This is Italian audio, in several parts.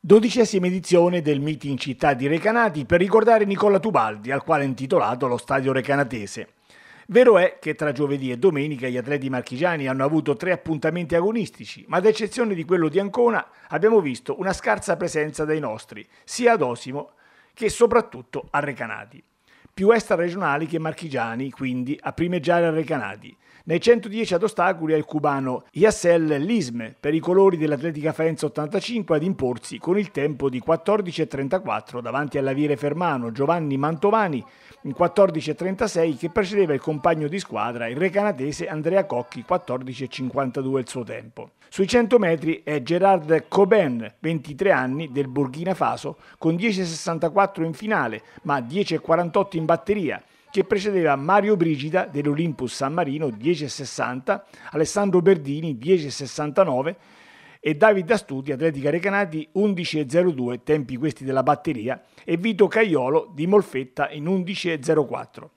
Dodicesima edizione del meeting Città di Recanati per ricordare Nicola Tubaldi, al quale è intitolato lo stadio recanatese. Vero è che tra giovedì e domenica gli atleti marchigiani hanno avuto tre appuntamenti agonistici, ma ad eccezione di quello di Ancona abbiamo visto una scarsa presenza dei nostri, sia ad Osimo che soprattutto a Recanati. Più extra regionali che marchigiani, quindi, a primeggiare a Recanati – nei 110 ad ostacoli è il cubano Yassel Lisme per i colori dell'Atletica Faenza 85 ad imporsi con il tempo di 14.34 davanti all'Avire Fermano Giovanni Mantovani in 14.36 che precedeva il compagno di squadra, il recanatese Andrea Cocchi 14.52 il suo tempo. Sui 100 metri è Gerard Coben, 23 anni, del Burkina Faso, con 10.64 in finale, ma 10.48 in batteria, che precedeva Mario Brigida dell'Olympus San Marino 10,60, Alessandro Berdini 10,69 e Davide Astuti, Atletica Recanati 11,02, tempi questi della batteria, e Vito Caiolo di Molfetta in 11,04.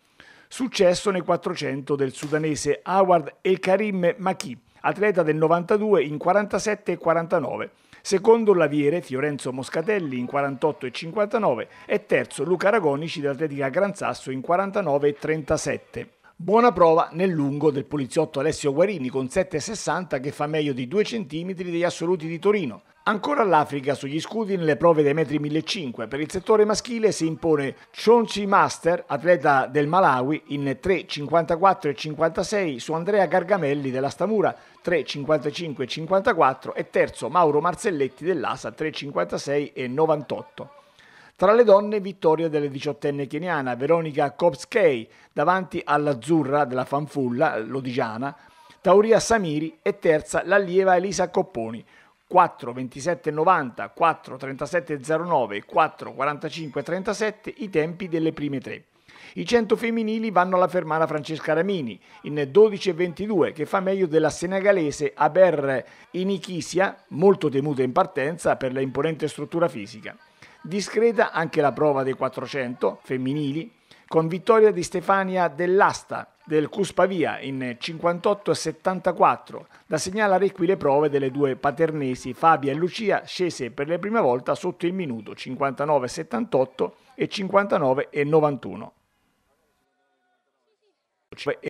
Successo nei 400 del sudanese Howard El Karim Maki, atleta del 92 in 47 e 49. Secondo Laviere, Fiorenzo Moscatelli in 48 e 59 e terzo Luca Aragonici dell'Atletica Gran Sasso in 49 e 37. Buona prova nel lungo del poliziotto Alessio Guarini con 7,60 che fa meglio di 2 cm degli assoluti di Torino. Ancora l'Africa sugli scudi nelle prove dei metri 1005. Per il settore maschile si impone Chonchi Master, atleta del Malawi, in 3,54 e 56 su Andrea Gargamelli della Stamura, 3,55 e 54 e terzo Mauro Marzelletti dell'Asa, 3,56 e 98. Tra le donne vittoria della diciottenne keniana Veronica Kopskei davanti all'azzurra della fanfulla, l'Odigiana, Tauria Samiri e terza l'allieva Elisa Copponi. 4.27.90, 4.37.09, 4.45.37 i tempi delle prime tre. I 100 femminili vanno alla fermata Francesca Ramini in 12.22 che fa meglio della senegalese Aber Inikisia, molto temuta in partenza per la imponente struttura fisica. Discreta anche la prova dei 400 femminili con vittoria di Stefania Dell'Asta del Cuspavia in 58 74. Da segnalare qui le prove delle due paternesi Fabia e Lucia scese per la prima volta sotto il minuto 59 78 e 59 91.